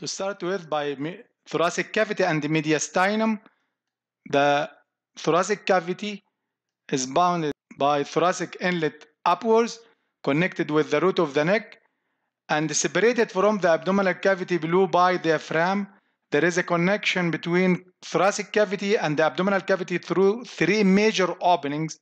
to start with by thoracic cavity and the mediastinum. The thoracic cavity is bounded by thoracic inlet upwards connected with the root of the neck and separated from the abdominal cavity below by the diaphragm. There is a connection between thoracic cavity and the abdominal cavity through three major openings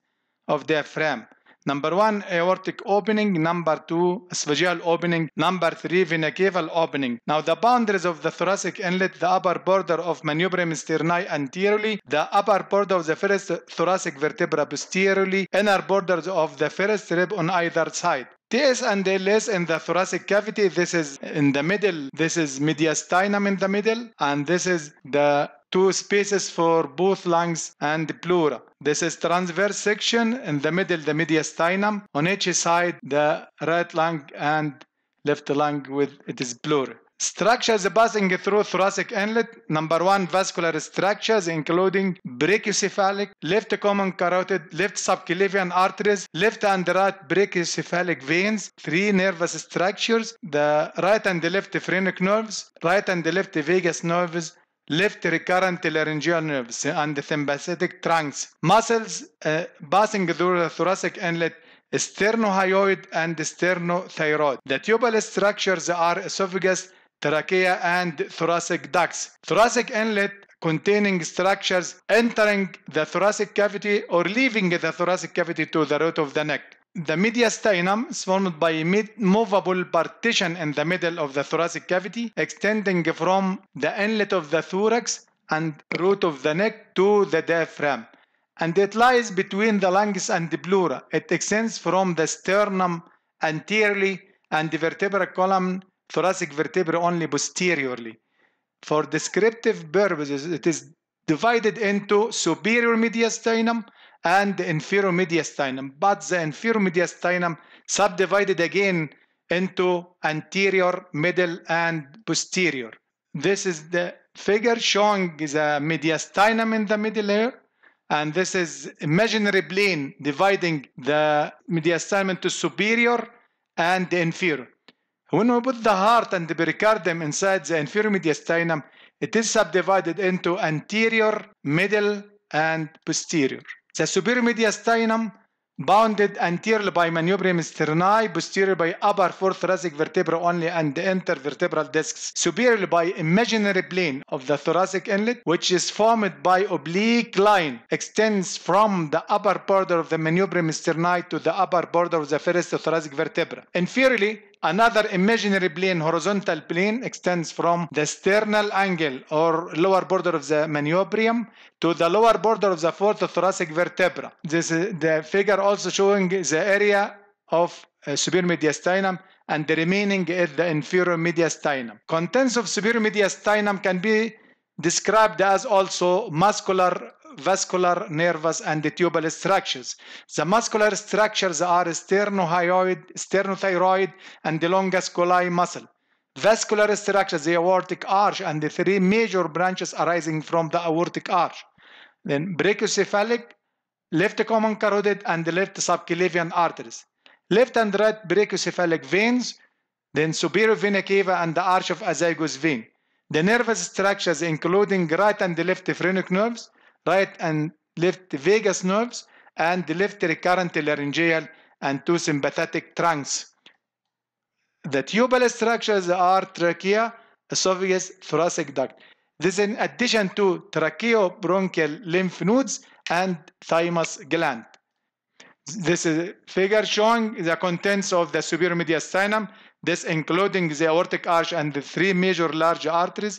of the diaphragm. Number one, aortic opening. Number two, esophageal opening. Number three, vena opening. Now, the boundaries of the thoracic inlet, the upper border of manubrium sterni anteriorly, the upper border of the first thoracic vertebra posteriorly, inner borders of the first rib on either side. TS and LS in the thoracic cavity, this is in the middle, this is mediastinum in the middle, and this is the two spaces for both lungs and pleura. This is transverse section. In the middle, the mediastinum. On each side, the right lung and left lung with it is pleura. Structures passing through thoracic inlet. Number one, vascular structures including brachiocephalic, left common carotid, left subclavian arteries, left and right brachiocephalic veins, three nervous structures, the right and the left phrenic nerves, right and the left vagus nerves, left recurrent laryngeal nerves and the sympathetic trunks muscles uh, passing through the thoracic inlet sternohyoid and sternothyroid. The tubular structures are esophagus, trachea, and thoracic ducts. Thoracic inlet containing structures entering the thoracic cavity or leaving the thoracic cavity to the root of the neck. The mediastinum is formed by a movable partition in the middle of the thoracic cavity extending from the inlet of the thorax and root of the neck to the diaphragm and it lies between the lungs and the pleura. It extends from the sternum anteriorly and the vertebral column thoracic vertebrae only posteriorly. For descriptive purposes, it is divided into superior mediastinum and the inferior mediastinum, But the inferior mediastinum subdivided again into anterior, middle, and posterior. This is the figure showing the mediastinum in the middle ear, And this is imaginary plane dividing the mediastinum into superior and the inferior. When we put the heart and the pericardium inside the inferior mediastinum, it is subdivided into anterior, middle, and posterior. The superior mediastinum bounded anteriorly by manubrium sternae, posteriorly by upper fourth thoracic vertebra only and the intervertebral discs, superiorly by imaginary plane of the thoracic inlet, which is formed by oblique line, extends from the upper border of the manubrium sternae to the upper border of the first thoracic vertebra. Inferiorly, Another imaginary plane, horizontal plane, extends from the sternal angle or lower border of the manubrium to the lower border of the fourth thoracic vertebra. This is the figure also showing the area of uh, superior mediastinum and the remaining is the inferior mediastinum. Contents of superior mediastinum can be described as also muscular vascular nervous and the tubal structures. The muscular structures are sternohyoid, sternothyroid, and the longus coli muscle. Vascular structures, the aortic arch, and the three major branches arising from the aortic arch. Then brachiocephalic, left common carotid, and the left subclavian arteries. Left and right brachiocephalic veins, then superior vena cava and the arch of azygos vein. The nervous structures including right and left phrenic nerves, right and left vagus nerves and the left recurrent laryngeal and two sympathetic trunks. The tubular structures are trachea, esophagus, thoracic duct. This in addition to tracheobronchial lymph nodes and thymus gland. This is figure showing the contents of the superior mediastinum, this including the aortic arch and the three major large arteries,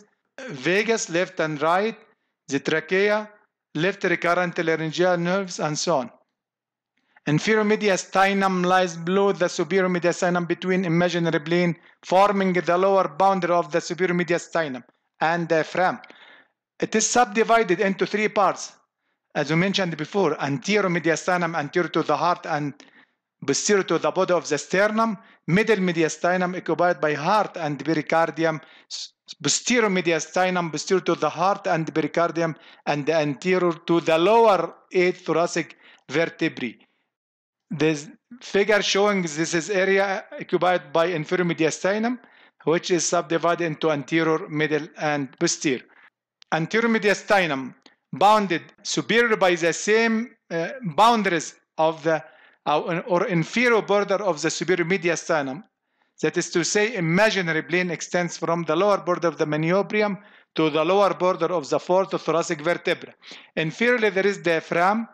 vagus left and right, the trachea, left recurrent laryngeal nerves, and so on. Inferior mediastinum lies below the superior mediastinum between imaginary plane, forming the lower boundary of the superior mediastinum and diaphragm. It is subdivided into three parts, as we mentioned before, anterior mediastinum, anterior to the heart, and posterior to the body of the sternum, middle mediastinum occupied by heart and pericardium, posterior mediastinum posterior to the heart and pericardium, and anterior to the lower eight thoracic vertebrae. This figure showing this is area occupied by inferior mediastinum, which is subdivided into anterior, middle, and posterior. Anterior mediastinum bounded superior by the same uh, boundaries of the or inferior border of the superior mediastinum. That is to say, imaginary plane extends from the lower border of the maniobrium to the lower border of the fourth thoracic vertebra. Inferiorly, there is diaphragm,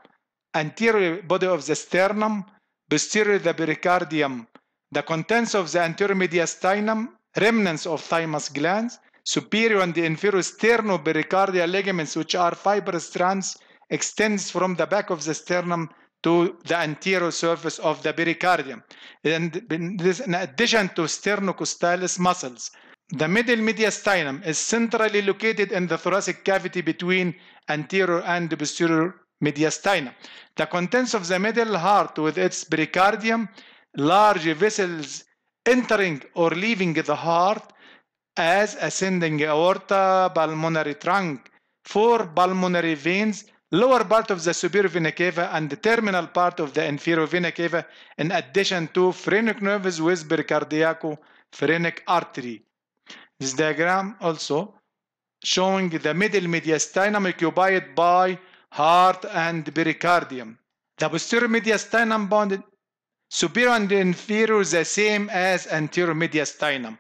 anterior body of the sternum, posterior the pericardium, the contents of the anterior mediastinum, remnants of thymus glands, superior and the inferior sternopericardial ligaments, which are fibrous strands, extends from the back of the sternum to the anterior surface of the pericardium. And in, this, in addition to sternocostalis muscles, the middle mediastinum is centrally located in the thoracic cavity between anterior and posterior mediastinum. The contents of the middle heart with its pericardium, large vessels entering or leaving the heart as ascending aorta, pulmonary trunk, four pulmonary veins, lower part of the superior vena cava and the terminal part of the inferior vena cava in addition to phrenic nerves with pericardiaco phrenic artery. This diagram also showing the middle mediastinum occupied by heart and pericardium. The posterior mediastinum bounded superior and inferior the same as anterior mediastinum,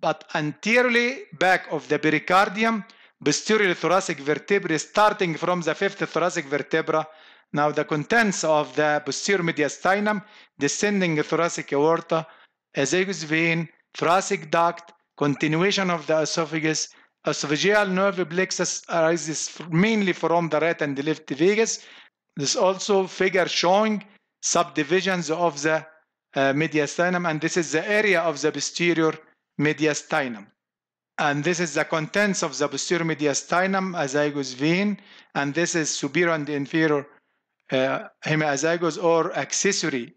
but anteriorly back of the pericardium posterior thoracic vertebrae starting from the fifth thoracic vertebra. Now the contents of the posterior mediastinum, descending thoracic aorta, azygous vein, thoracic duct, continuation of the esophagus, esophageal nerve plexus arises mainly from the right and the left vagus. This also figure showing subdivisions of the uh, mediastinum and this is the area of the posterior mediastinum. And this is the contents of the posterior mediastinum azygous vein. And this is superior and inferior uh, hemiazygous or accessory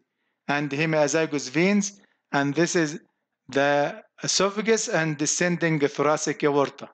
and hemiazygous veins. And this is the esophagus and descending thoracic aorta.